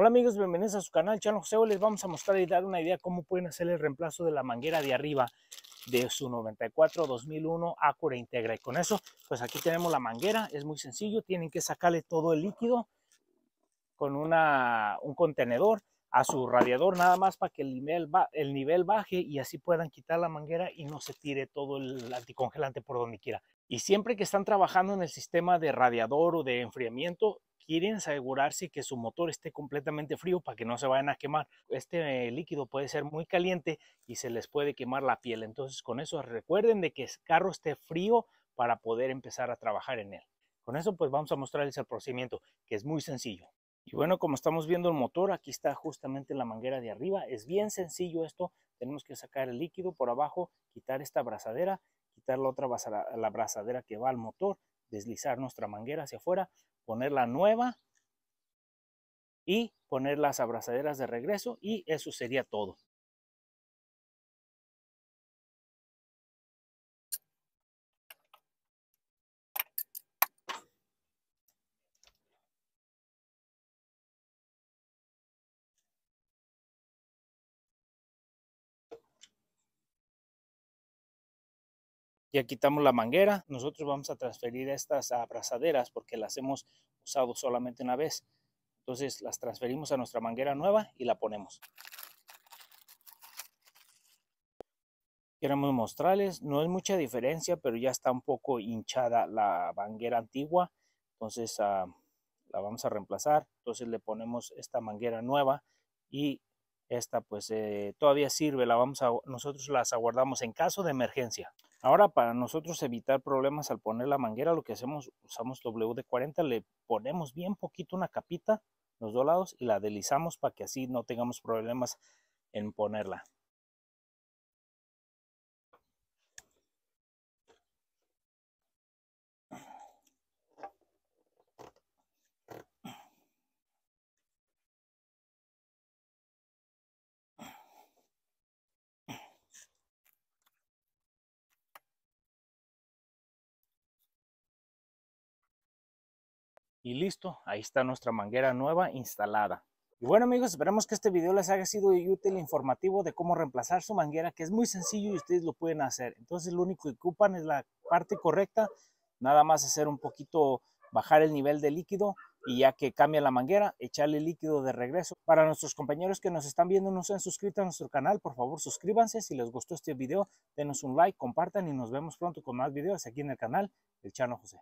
Hola amigos, bienvenidos a su canal Chano José. Hoy les vamos a mostrar y dar una idea cómo pueden hacer el reemplazo de la manguera de arriba de su 94-2001 Acura Integra. Y con eso, pues aquí tenemos la manguera. Es muy sencillo, tienen que sacarle todo el líquido con una, un contenedor a su radiador nada más para que el nivel, el nivel baje y así puedan quitar la manguera y no se tire todo el anticongelante por donde quiera. Y siempre que están trabajando en el sistema de radiador o de enfriamiento, quieren asegurarse que su motor esté completamente frío para que no se vayan a quemar. Este eh, líquido puede ser muy caliente y se les puede quemar la piel. Entonces con eso recuerden de que el carro esté frío para poder empezar a trabajar en él. Con eso pues vamos a mostrarles el procedimiento que es muy sencillo. Y bueno, como estamos viendo el motor, aquí está justamente la manguera de arriba. Es bien sencillo esto. Tenemos que sacar el líquido por abajo, quitar esta abrazadera, quitar la otra abrazadera que va al motor, deslizar nuestra manguera hacia afuera, poner la nueva y poner las abrazaderas de regreso y eso sería todo. Ya quitamos la manguera, nosotros vamos a transferir estas abrazaderas porque las hemos usado solamente una vez. Entonces las transferimos a nuestra manguera nueva y la ponemos. Queremos mostrarles, no es mucha diferencia, pero ya está un poco hinchada la manguera antigua. Entonces ah, la vamos a reemplazar. Entonces le ponemos esta manguera nueva y esta pues eh, todavía sirve, la vamos a, nosotros las aguardamos en caso de emergencia. Ahora, para nosotros evitar problemas al poner la manguera, lo que hacemos, usamos WD-40, le ponemos bien poquito una capita, los dos lados, y la deslizamos para que así no tengamos problemas en ponerla. y listo, ahí está nuestra manguera nueva instalada. Y bueno amigos, esperamos que este video les haya sido útil e informativo de cómo reemplazar su manguera, que es muy sencillo y ustedes lo pueden hacer. Entonces lo único que ocupan es la parte correcta, nada más hacer un poquito, bajar el nivel de líquido y ya que cambia la manguera, echarle líquido de regreso. Para nuestros compañeros que nos están viendo no se han suscrito a nuestro canal, por favor suscríbanse. Si les gustó este video, denos un like, compartan y nos vemos pronto con más videos aquí en el canal El Chano José.